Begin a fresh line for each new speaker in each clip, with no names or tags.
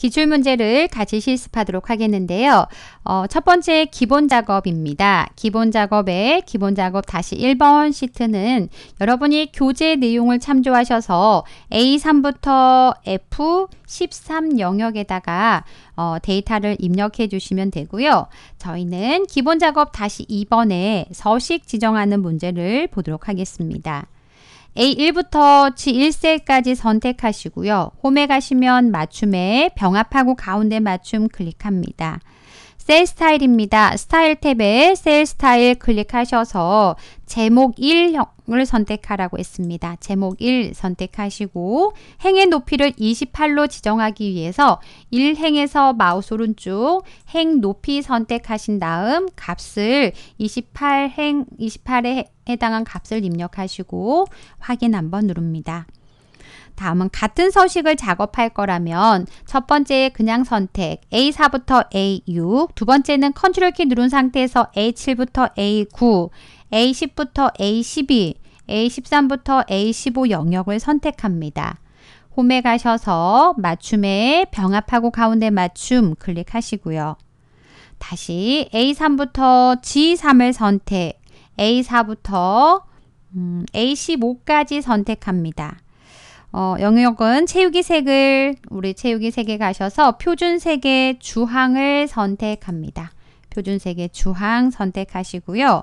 기출 문제를 같이 실습하도록 하겠는데요. 어, 첫 번째 기본 작업입니다. 기본 작업에 기본 작업 다시 1번 시트는 여러분이 교재 내용을 참조하셔서 A3부터 F13 영역에다가 어, 데이터를 입력해 주시면 되고요. 저희는 기본 작업 다시 2번에 서식 지정하는 문제를 보도록 하겠습니다. A1부터 G1셀까지 선택하시고요. 홈에 가시면 맞춤에 병합하고 가운데 맞춤 클릭합니다. 셀 스타일입니다. 스타일 탭에 셀 스타일 클릭하셔서 제목 1형을 선택하라고 했습니다. 제목 1 선택하시고 행의 높이를 28로 지정하기 위해서 1행에서 마우스 오른쪽 행 높이 선택하신 다음 값을 28행 28에 해당한 값을 입력하시고 확인 한번 누릅니다. 다음은 같은 서식을 작업할 거라면 첫 번째 그냥 선택 A4부터 A6, 두 번째는 컨트롤 키 누른 상태에서 A7부터 A9, A10부터 A12, A13부터 A15 영역을 선택합니다. 홈에 가셔서 맞춤에 병합하고 가운데 맞춤 클릭하시고요. 다시 A3부터 G3을 선택, A4부터 음, A15까지 선택합니다. 어, 영역은 채우기 색을 우리 채우기 색에 가셔서 표준 색의 주항을 선택합니다. 표준 색의 주항 선택하시고요.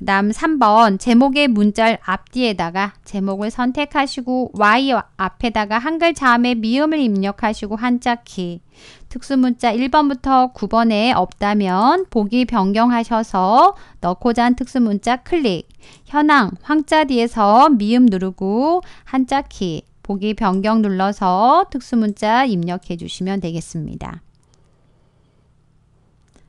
그 다음 3번 제목의 문자를 앞뒤에다가 제목을 선택하시고 Y 앞에다가 한글 자음의 미음을 입력하시고 한자키 특수문자 1번부터 9번에 없다면 보기 변경하셔서 넣고자 한 특수문자 클릭 현황 황자 뒤에서 미음 누르고 한자키 보기 변경 눌러서 특수문자 입력해 주시면 되겠습니다.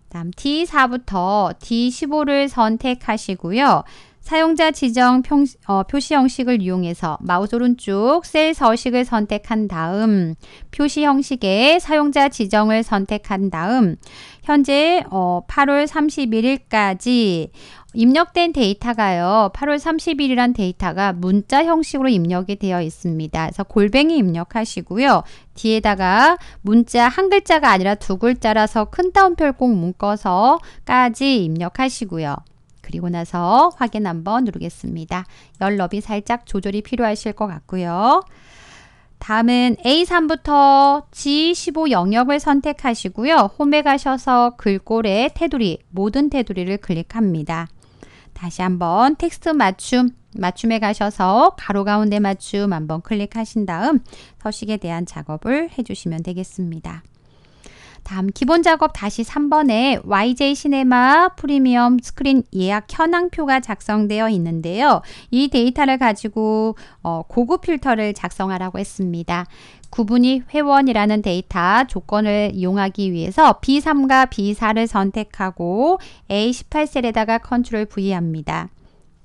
다음 T4부터 D15를 선택하시고요. 사용자 지정 평, 어, 표시 형식을 이용해서 마우스 오른쪽 셀 서식을 선택한 다음 표시 형식의 사용자 지정을 선택한 다음 현재 어, 8월 31일까지 입력된 데이터가요. 8월 30일이란 데이터가 문자 형식으로 입력이 되어 있습니다. 그래서 골뱅이 입력하시고요. 뒤에다가 문자 한 글자가 아니라 두 글자라서 큰 따옴표를 꼭 묶어서까지 입력하시고요. 그리고 나서 확인 한번 누르겠습니다. 열 너비 살짝 조절이 필요하실 것 같고요. 다음은 A3부터 G15 영역을 선택하시고요. 홈에 가셔서 글꼴에 테두리, 모든 테두리를 클릭합니다. 다시 한번 텍스트 맞춤, 맞춤에 가셔서 가로 가운데 맞춤 한번 클릭하신 다음 서식에 대한 작업을 해주시면 되겠습니다. 다음 기본 작업 다시 3번에 YJ 시네마 프리미엄 스크린 예약 현황표가 작성되어 있는데요. 이 데이터를 가지고 어, 고급 필터를 작성하라고 했습니다. 구분이 회원이라는 데이터 조건을 이용하기 위해서 B3과 B4를 선택하고 A18셀에다가 컨트롤 V 합니다.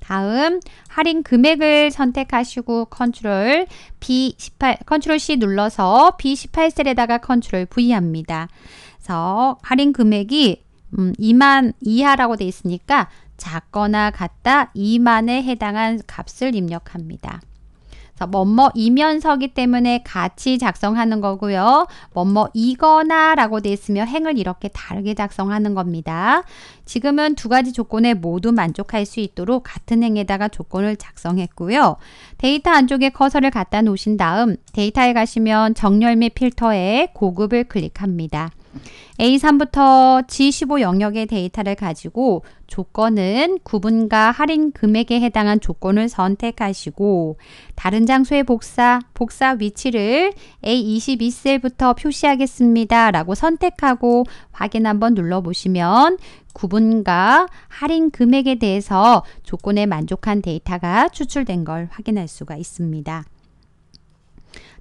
다음 할인 금액을 선택하시고 컨트롤 B18 컨트롤 C 눌러서 B18셀에다가 컨트롤 V 합니다. 그래서 할인 금액이 음, 2만 이하라고 되어 있으니까 작거나 같다 2만에 해당한 값을 입력합니다. 자, 뭐뭐이면서기 때문에 같이 작성하는 거고요. 뭐뭐이거나 라고 돼 있으며 행을 이렇게 다르게 작성하는 겁니다. 지금은 두 가지 조건에 모두 만족할 수 있도록 같은 행에다가 조건을 작성했고요. 데이터 안쪽에 커서를 갖다 놓으신 다음 데이터에 가시면 정렬 및 필터에 고급을 클릭합니다. A3부터 G15 영역의 데이터를 가지고 조건은 구분과 할인 금액에 해당한 조건을 선택하시고 다른 장소의 복사, 복사 위치를 A22셀부터 표시하겠습니다. 라고 선택하고 확인 한번 눌러보시면 구분과 할인 금액에 대해서 조건에 만족한 데이터가 추출된 걸 확인할 수가 있습니다.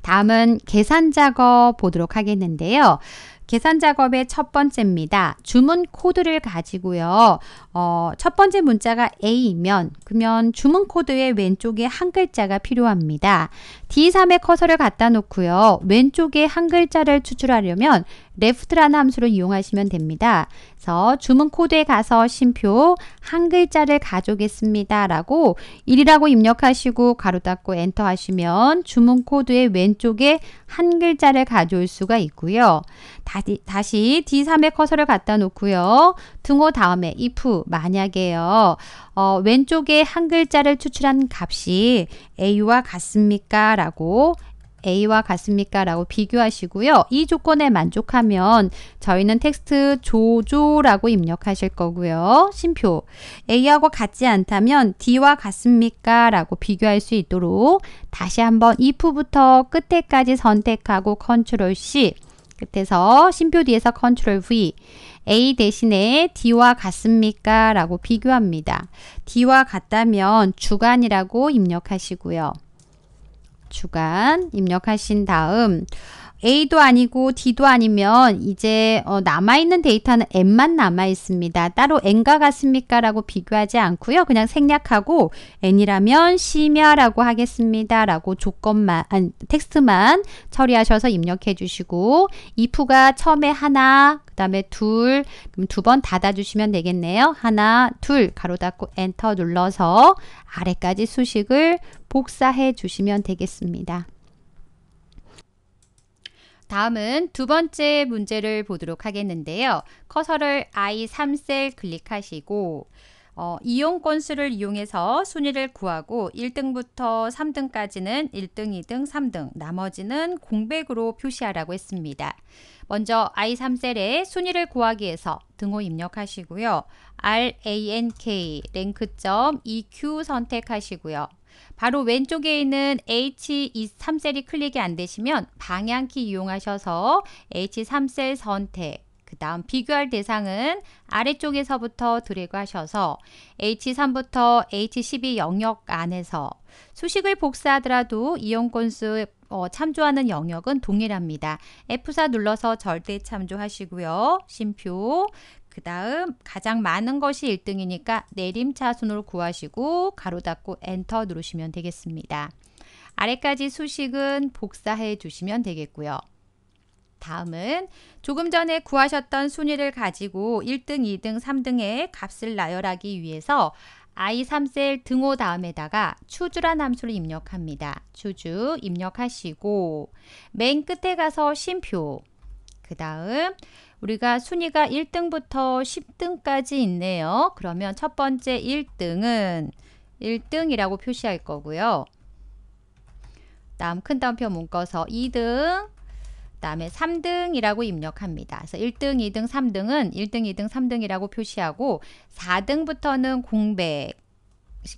다음은 계산 작업 보도록 하겠는데요. 계산 작업의 첫 번째입니다. 주문 코드를 가지고요. 어, 첫 번째 문자가 A이면 그러면 주문 코드의 왼쪽에 한 글자가 필요합니다. d 3의 커서를 갖다 놓고요. 왼쪽에 한 글자를 추출하려면 left라는 함수를 이용하시면 됩니다. 그래서 주문 코드에 가서 심표 한 글자를 가져오겠습니다. 라고 1이라고 입력하시고 가로 닫고 엔터 하시면 주문 코드의 왼쪽에 한 글자를 가져올 수가 있고요. 다시, 다시 d 3의 커서를 갖다 놓고요. 등호 다음에 if 만약에요. 어, 왼쪽에 한 글자를 추출한 값이 a와 같습니까? 라고 A와 같습니까? 라고 비교하시고요. 이 조건에 만족하면 저희는 텍스트 조조라고 입력하실 거고요. 심표 A하고 같지 않다면 D와 같습니까? 라고 비교할 수 있도록 다시 한번 if부터 끝에까지 선택하고 컨트롤 C 끝에서 심표 뒤에서 컨트롤 V A 대신에 D와 같습니까? 라고 비교합니다. D와 같다면 주간이라고 입력하시고요. 주간 입력하신 다음 A도 아니고 D도 아니면 이제 어, 남아있는 데이터는 N만 남아있습니다. 따로 N과 같습니까? 라고 비교하지 않고요. 그냥 생략하고 N이라면 심야 라고 하겠습니다. 라고 조건만, 아니, 텍스트만 처리하셔서 입력해 주시고 if가 처음에 하나, 그 다음에 둘, 두 번 닫아주시면 되겠네요. 하나, 둘, 가로 닫고 엔터 눌러서 아래까지 수식을 복사해 주시면 되겠습니다. 다음은 두 번째 문제를 보도록 하겠는데요. 커서를 I3셀 클릭하시고 어, 이용 건수를 이용해서 순위를 구하고 1등부터 3등까지는 1등, 2등, 3등, 나머지는 공백으로 표시하라고 했습니다. 먼저 I3셀에 순위를 구하기 위해서 등호 입력하시고요. RANK, 랭크 EQ 선택하시고요. 바로 왼쪽에 있는 H3셀이 클릭이 안 되시면 방향키 이용하셔서 H3셀 선택 그 다음 비교할 대상은 아래쪽에서부터 드래그 하셔서 H3부터 H12 영역 안에서 수식을 복사하더라도 이용 건수 어, 참조하는 영역은 동일합니다. F4 눌러서 절대 참조하시고요. 심표 그 다음 가장 많은 것이 1등이니까 내림차순으로 구하시고 가로 닫고 엔터 누르시면 되겠습니다. 아래까지 수식은 복사해 주시면 되겠고요. 다음은 조금 전에 구하셨던 순위를 가지고 1등, 2등, 3등의 값을 나열하기 위해서 i3셀 등호 다음에다가 추주란 함수를 입력합니다. 추주 입력하시고 맨 끝에 가서 심표 그 다음 우리가 순위가 1등부터 10등까지 있네요. 그러면 첫 번째 1등은 1등이라고 표시할 거고요. 다음 큰 따옴표 묶어서 2등, 다음에 3등이라고 입력합니다. 그래서 1등, 2등, 3등은 1등, 2등, 3등이라고 표시하고 4등부터는 공백,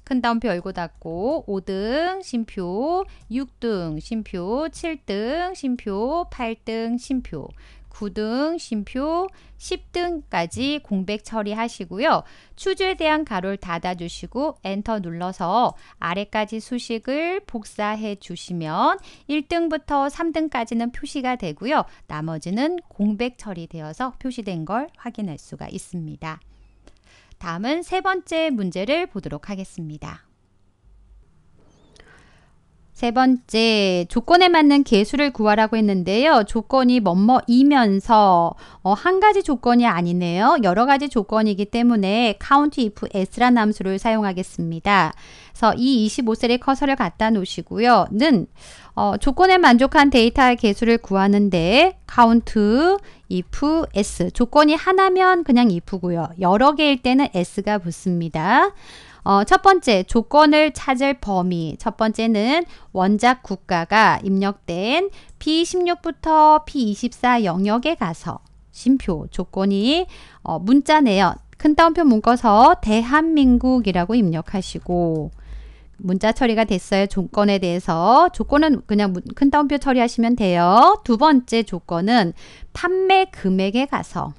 큰따옴표 열고 닫고 5등 심표 6등 심표 7등 심표 8등 심표 9등, 심표, 10등까지 공백 처리하시고요. 추주에 대한 가로를 닫아주시고 엔터 눌러서 아래까지 수식을 복사해 주시면 1등부터 3등까지는 표시가 되고요. 나머지는 공백 처리되어서 표시된 걸 확인할 수가 있습니다. 다음은 세 번째 문제를 보도록 하겠습니다. 세 번째, 조건에 맞는 개수를 구하라고 했는데요. 조건이 뭐뭐이면서 어, 한 가지 조건이 아니네요. 여러 가지 조건이기 때문에 count if s 라는 함수를 사용하겠습니다. 그래서 이2 5셀의 커서를 갖다 놓으시고요. 는 어, 조건에 만족한 데이터의 개수를 구하는데 count if s 조건이 하나면 그냥 if고요. 여러 개일 때는 s가 붙습니다. 어, 첫 번째 조건을 찾을 범위 첫 번째는 원작 국가가 입력된 P16부터 P24 영역에 가서 심표 조건이 어, 문자 내연 큰 따옴표 묶어서 대한민국이라고 입력하시고 문자 처리가 됐어요. 조건에 대해서 조건은 그냥 큰 따옴표 처리하시면 돼요. 두 번째 조건은 판매 금액에 가서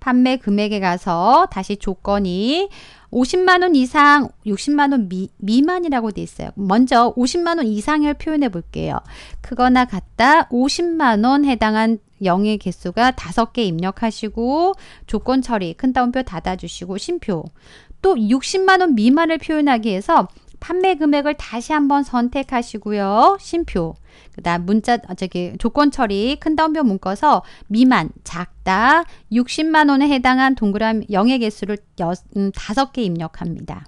판매 금액에 가서 다시 조건이 50만원 이상, 60만원 미, 만이라고돼 있어요. 먼저 50만원 이상을 표현해 볼게요. 그거나 같다 50만원 해당한 영의 개수가 다개 입력하시고 조건 처리, 큰 따옴표 닫아주시고 심표 또 60만원 미만을 표현하기 위해서 판매 금액을 다시 한번 선택하시고요. 심표. 그다음 문자 어, 저기 조건 처리 큰 따옴표 묶어서 미만 작다 60만 원에 해당한 동그라미 영의 개수를 음, 다섯 개 입력합니다.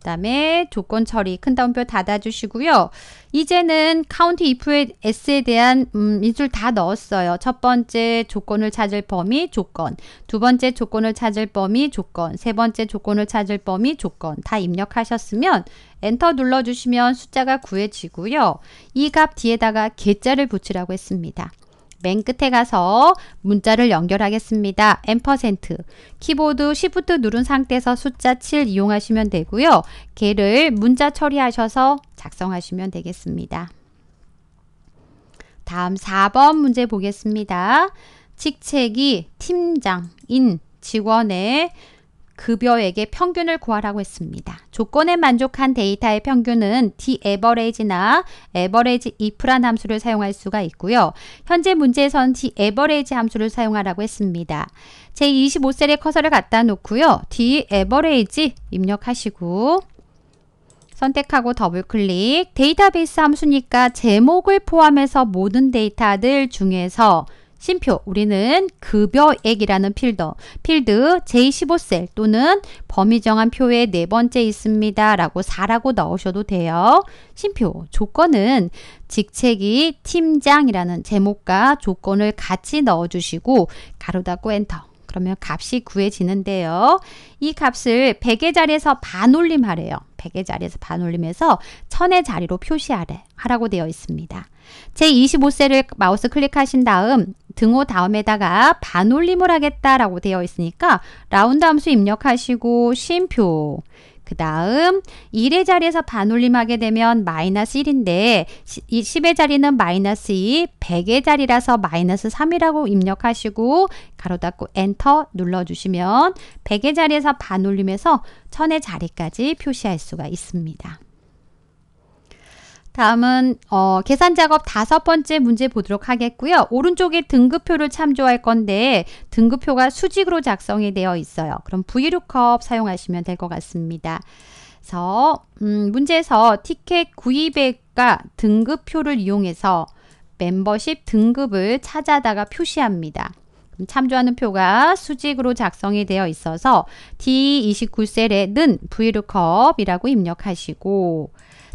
그다음에 조건 처리 큰 따옴표 닫아 주시고요. 이제는 카운티 if의 s에 대한 음, 인술 다 넣었어요. 첫 번째 조건을 찾을 범위 조건, 두 번째 조건을 찾을 범위 조건, 세 번째 조건을 찾을 범위 조건 다 입력하셨으면 엔터 눌러주시면 숫자가 구해지고요. 이 값 뒤에다가 개자를 붙이라고 했습니다. 맨 끝에 가서 문자를 연결하겠습니다. 앰 키보드 Shift 누른 상태에서 숫자 7 이용하시면 되고요. 걔를 문자 처리하셔서 작성하시면 되겠습니다. 다음 4번 문제 보겠습니다. 직책이 팀장인 직원의 급여에게 평균을 구하라고 했습니다. 조건에 만족한 데이터의 평균은 daverage나 average if란 함수를 사용할 수가 있고요. 현재 문제에선 daverage 함수를 사용하라고 했습니다. 제25셀에 커서를 갖다 놓고요. daverage 입력하시고 선택하고 더블클릭 데이터베이스 함수니까 제목을 포함해서 모든 데이터들 중에서 심표 우리는 급여액이라는 필더 필드 J15셀 또는 범위 정한 표의 네 번째 있습니다. 라고 4라고 넣으셔도 돼요. 심표 조건은 직책이 팀장이라는 제목과 조건을 같이 넣어주시고 가로 닫고 엔터 그러면 값이 구해지는데요. 이 값을 100의 자리에서 반올림하래요. 100의 자리에서 반올림해서 1000의 자리로 표시하라고 되어 있습니다. 제25세를 마우스 클릭하신 다음 등호 다음에다가 반올림을 하겠다라고 되어 있으니까 라운드 함수 입력하시고 쉼표 그 다음 1의 자리에서 반올림하게 되면 마이너스 1인데 10의 자리는 마이너스 2, 100의 자리라서 마이너스 3이라고 입력하시고 가로 닫고 엔터 눌러주시면 100의 자리에서 반올림해서 1000의 자리까지 표시할 수가 있습니다. 다음은 어, 계산 작업 다섯 번째 문제 보도록 하겠고요. 오른쪽에 등급표를 참조할 건데 등급표가 수직으로 작성이 되어 있어요. 그럼 VLOOKUP 사용하시면 될 것 같습니다. 그래서 음, 문제에서 티켓 구입액과 등급표를 이용해서 멤버십 등급을 찾아다가 표시합니다. 참조하는 표가 수직으로 작성이 되어 있어서 D29셀에는 VLOOKUP이라고 입력하시고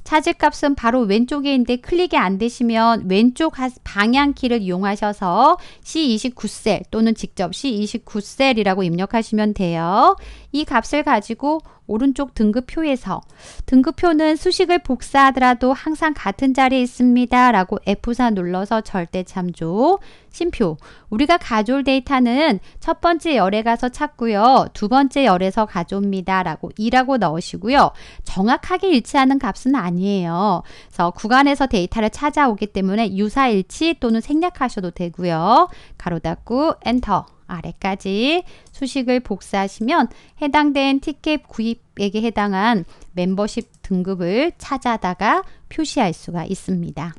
찾지 값은 바로 왼쪽에 있는데 클릭이 안 되시면 왼쪽 방향키를 이용하셔서 C29셀 또는 직접 C29셀이라고 입력하시면 돼요. 이 값을 가지고 오른쪽 등급표에서 등급표는 수식을 복사하더라도 항상 같은 자리에 있습니다. 라고 F4 눌러서 절대 참조 심표 우리가 가져올 데이터는 첫 번째 열에 가서 찾고요. 두 번째 열에서 가져옵니다. 라고 2라고 넣으시고요. 정확하게 일치하는 값은 아니에요. 그래서 구간에서 데이터를 찾아오기 때문에 유사일치 또는 생략하셔도 되고요. 가로 닫고 엔터 아래까지 수식을 복사하시면 해당된 티켓 구입액에 해당한 멤버십 등급을 찾아다가 표시할 수가 있습니다.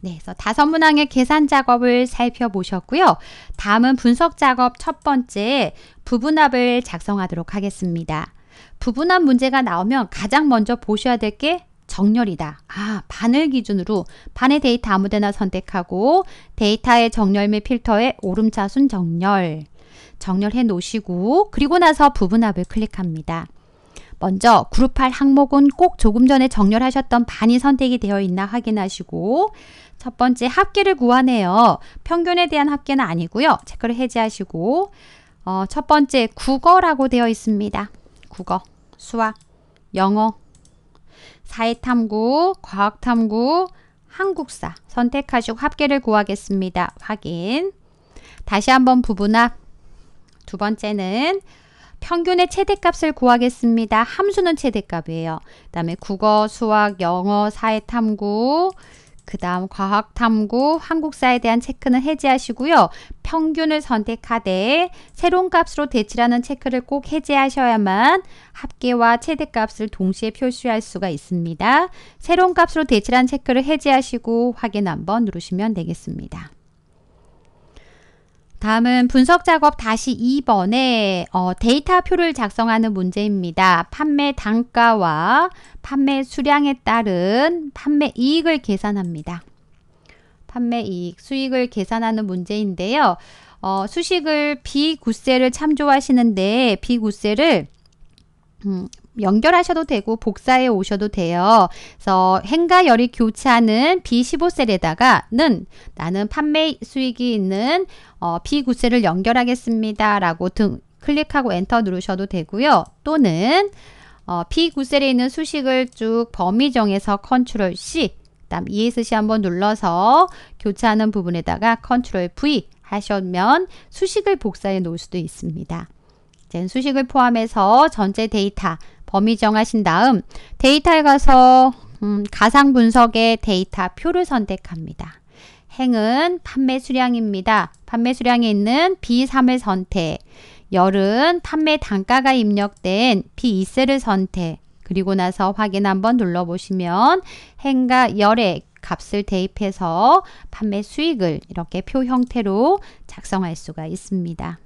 네, 그래서 다섯 문항의 계산 작업을 살펴보셨고요. 다음은 분석 작업 첫 번째 부분합을 작성하도록 하겠습니다. 부분합 문제가 나오면 가장 먼저 보셔야 될게 정렬이다. 아, 반을 기준으로 반의 데이터 아무데나 선택하고 데이터의 정렬 및 필터의 오름차순 정렬 정렬해 놓으시고 그리고 나서 부분합을 클릭합니다. 먼저 그룹 할 항목은 꼭 조금 전에 정렬하셨던 반이 선택이 되어 있나 확인하시고 첫 번째 합계를 구하네요. 평균에 대한 합계는 아니고요. 체크를 해제하시고 어, 첫 번째 국어라고 되어 있습니다. 국어, 수학, 영어, 사회탐구, 과학탐구, 한국사 선택하시고 합계를 구하겠습니다. 확인 다시 한번 부분합 두 번째는 평균의 최대값을 구하겠습니다. 함수는 최대값이에요. 그 다음에 국어, 수학, 영어, 사회탐구, 그 다음 과학탐구, 한국사에 대한 체크는 해제하시고요. 평균을 선택하되 새로운 값으로 대치라는 체크를 꼭 해제하셔야만 합계와 최대값을 동시에 표시할 수가 있습니다. 새로운 값으로 대치라는 체크를 해제하시고 확인 한번 누르시면 되겠습니다. 다음은 분석 작업 다시 2번에 어, 데이터 표를 작성하는 문제입니다. 판매 단가와 판매 수량에 따른 판매 이익을 계산합니다. 판매 이익, 수익을 계산하는 문제인데요. 어, 수식을 비구세를 참조하시는데 비구세를 음, 연결하셔도 되고 복사해 오셔도 돼요. 그래서 행과 열이 교차하는 B15셀에다가 는 나는 판매 수익이 있는 어, B9셀을 연결하겠습니다. 라고 등 클릭하고 엔터 누르셔도 되고요. 또는 어, P9셀에 있는 수식을 쭉 범위 정해서 컨트롤 C 그다음 ESC 한번 눌러서 교차하는 부분에다가 컨트롤 V 하시면 수식을 복사해 놓을 수도 있습니다. 수식을 포함해서 전체 데이터 범위 정하신 다음 데이터에 가서 음, 가상 분석의 데이터 표를 선택합니다. 행은 판매 수량입니다. 판매 수량에 있는 B3을 선택, 열은 판매 단가가 입력된 B2셀을 선택, 그리고 나서 확인 한번 눌러보시면 행과 열의 값을 대입해서 판매 수익을 이렇게 표 형태로 작성할 수가 있습니다.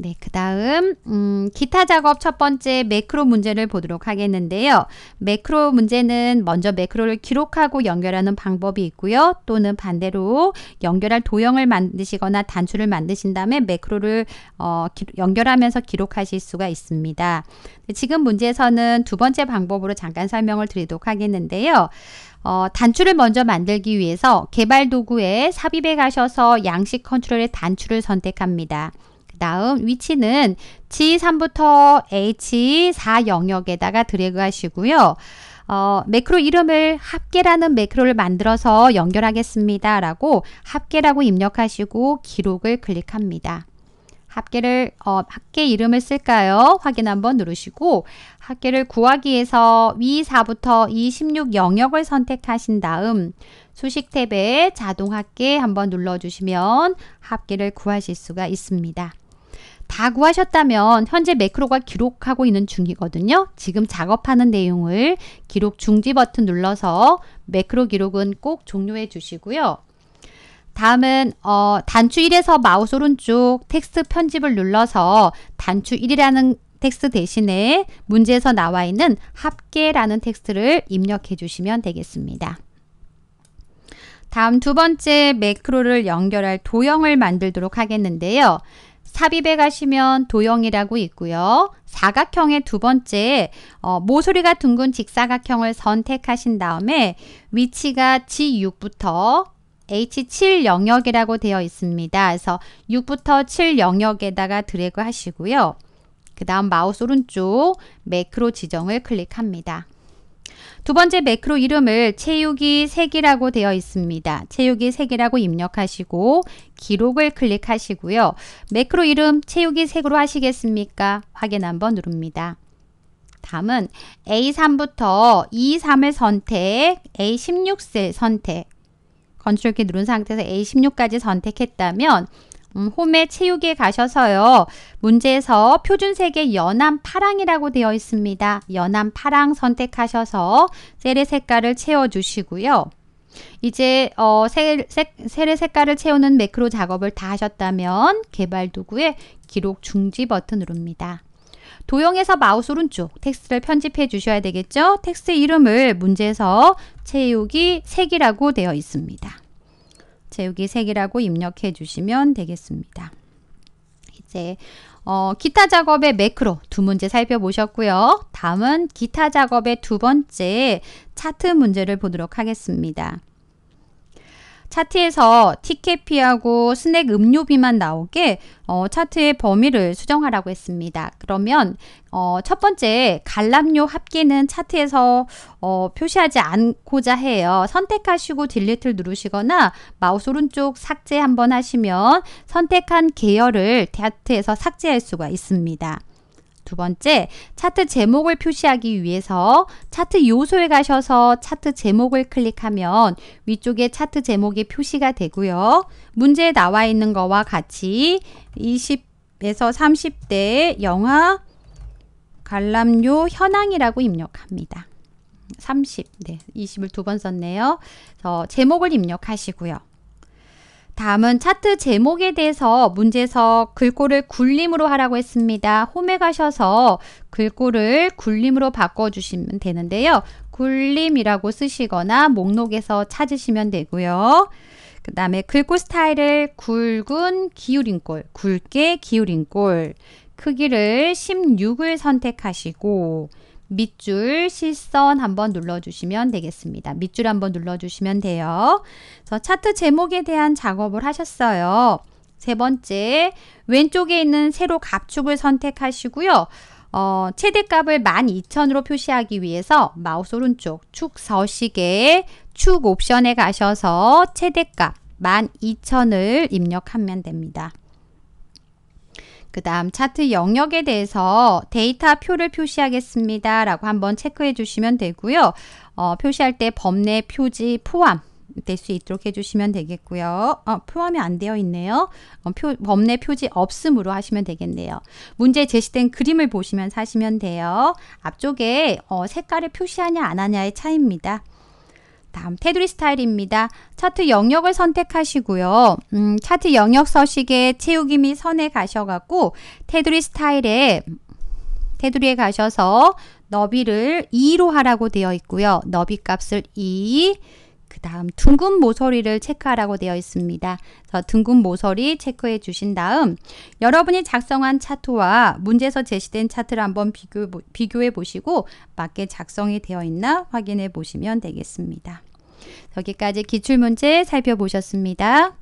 네, 그 다음 음, 기타 작업 첫 번째 매크로 문제를 보도록 하겠는데요. 매크로 문제는 먼저 매크로를 기록하고 연결하는 방법이 있고요. 또는 반대로 연결할 도형을 만드시거나 단추를 만드신 다음에 매크로를 어, 기, 연결하면서 기록하실 수가 있습니다. 네, 지금 문제에서는 두 번째 방법으로 잠깐 설명을 드리도록 하겠는데요. 어, 단추를 먼저 만들기 위해서 개발 도구에 삽입에 가셔서 양식 컨트롤의 단추를 선택합니다. 다음 위치는 G3부터 H4 영역에다가 드래그 하시고요. 어, 매크로 이름을 합계라는 매크로를 만들어서 연결하겠습니다. 라고 합계라고 입력하시고 기록을 클릭합니다. 합계를 어, 합계 이름을 쓸까요? 확인 한번 누르시고 합계를 구하기에서 위4부터 2 6 영역을 선택하신 다음 수식 탭에 자동 합계 한번 눌러주시면 합계를 구하실 수가 있습니다. 다 구하셨다면 현재 매크로가 기록하고 있는 중이거든요. 지금 작업하는 내용을 기록 중지 버튼 눌러서 매크로 기록은 꼭 종료해 주시고요. 다음은 어, 단추 1에서 마우스 오른쪽 텍스트 편집을 눌러서 단추 1이라는 텍스트 대신에 문제에서 나와 있는 합계라는 텍스트를 입력해 주시면 되겠습니다. 다음 두 번째 매크로를 연결할 도형을 만들도록 하겠는데요. 삽입에 가시면 도형이라고 있고요. 사각형의 두 번째 어, 모서리가 둥근 직사각형을 선택하신 다음에 위치가 G6부터 H7 영역이라고 되어 있습니다. 그래서 6부터 7 영역에다가 드래그 하시고요. 그 다음 마우스 오른쪽 매크로 지정을 클릭합니다. 두 번째 매크로 이름을 채우기 색이라고 되어 있습니다. 채우기 색이라고 입력하시고 기록을 클릭하시고요. 매크로 이름 채우기 색으로 하시겠습니까? 확인 한번 누릅니다. 다음은 A3부터 E3을 선택, A16셀 선택, 컨트롤 키 누른 상태에서 A16까지 선택했다면 음, 홈에 채우기에 가셔서요. 문제에서 표준색의 연한 파랑이라고 되어 있습니다. 연한 파랑 선택하셔서 셀의 색깔을 채워주시고요. 이제 어, 셀, 셀의 색깔을 채우는 매크로 작업을 다 하셨다면 개발 도구의 기록 중지 버튼 누릅니다. 도형에서 마우스 오른쪽 텍스트를 편집해 주셔야 되겠죠? 텍스트 이름을 문제에서 채우기 색이라고 되어 있습니다. 재우기 색이라고 입력해 주시면 되겠습니다. 이제 어, 기타 작업의 매크로 두 문제 살펴보셨고요. 다음은 기타 작업의 두 번째 차트 문제를 보도록 하겠습니다. 차트에서 t k p 하고 스낵 음료비만 나오게 어, 차트의 범위를 수정하라고 했습니다. 그러면 어, 첫 번째 갈람료 합계는 차트에서 어, 표시하지 않고자 해요. 선택하시고 딜리트를 누르시거나 마우스 오른쪽 삭제 한번 하시면 선택한 계열을 차트에서 삭제할 수가 있습니다. 두 번째, 차트 제목을 표시하기 위해서 차트 요소에 가셔서 차트 제목을 클릭하면 위쪽에 차트 제목이 표시가 되고요. 문제에 나와 있는 것과 같이 20에서 30대 영화 관람료 현황이라고 입력합니다. 30, 네, 20을 두 번 썼네요. 제목을 입력하시고요. 다음은 차트 제목에 대해서 문제에서 글꼴을 굴림으로 하라고 했습니다. 홈에 가셔서 글꼴을 굴림으로 바꿔주시면 되는데요. 굴림이라고 쓰시거나 목록에서 찾으시면 되고요. 그 다음에 글꼴 스타일을 굵은 기울인 꼴, 굵게 기울인 꼴, 크기를 16을 선택하시고 밑줄 실선 한번 눌러주시면 되겠습니다. 밑줄 한번 눌러주시면 돼요. 그래서 차트 제목에 대한 작업을 하셨어요. 세 번째, 왼쪽에 있는 세로 갑축을 선택하시고요. 어, 최대값을 12,000으로 표시하기 위해서 마우스 오른쪽 축 서식의 축 옵션에 가셔서 최대값 12,000을 입력하면 됩니다. 그 다음 차트 영역에 대해서 데이터 표를 표시하겠습니다. 라고 한번 체크해 주시면 되고요. 어, 표시할 때 범례 표지 포함 될 수 있도록 해주시면 되겠고요. 어, 포함이 안 되어 있네요. 어, 표, 범례 표지 없음으로 하시면 되겠네요. 문제 제시된 그림을 보시면 사시면 돼요. 앞쪽에 어, 색깔을 표시하냐 안 하냐의 차이입니다. 다음 테두리 스타일입니다. 차트 영역을 선택하시고요. 음, 차트 영역 서식에 채우기 및 선에 가셔갖고 테두리 스타일에 테두리에 가셔서 너비를 2로 하라고 되어 있고요. 너비 값을 2, e, 그 다음 둥근 모서리를 체크하라고 되어 있습니다. 그래서 둥근 모서리 체크해 주신 다음 여러분이 작성한 차트와 문제에서 제시된 차트를 한번 비교, 비교해 보시고 맞게 작성이 되어 있나 확인해 보시면 되겠습니다. 여기까지 기출문제 살펴보셨습니다.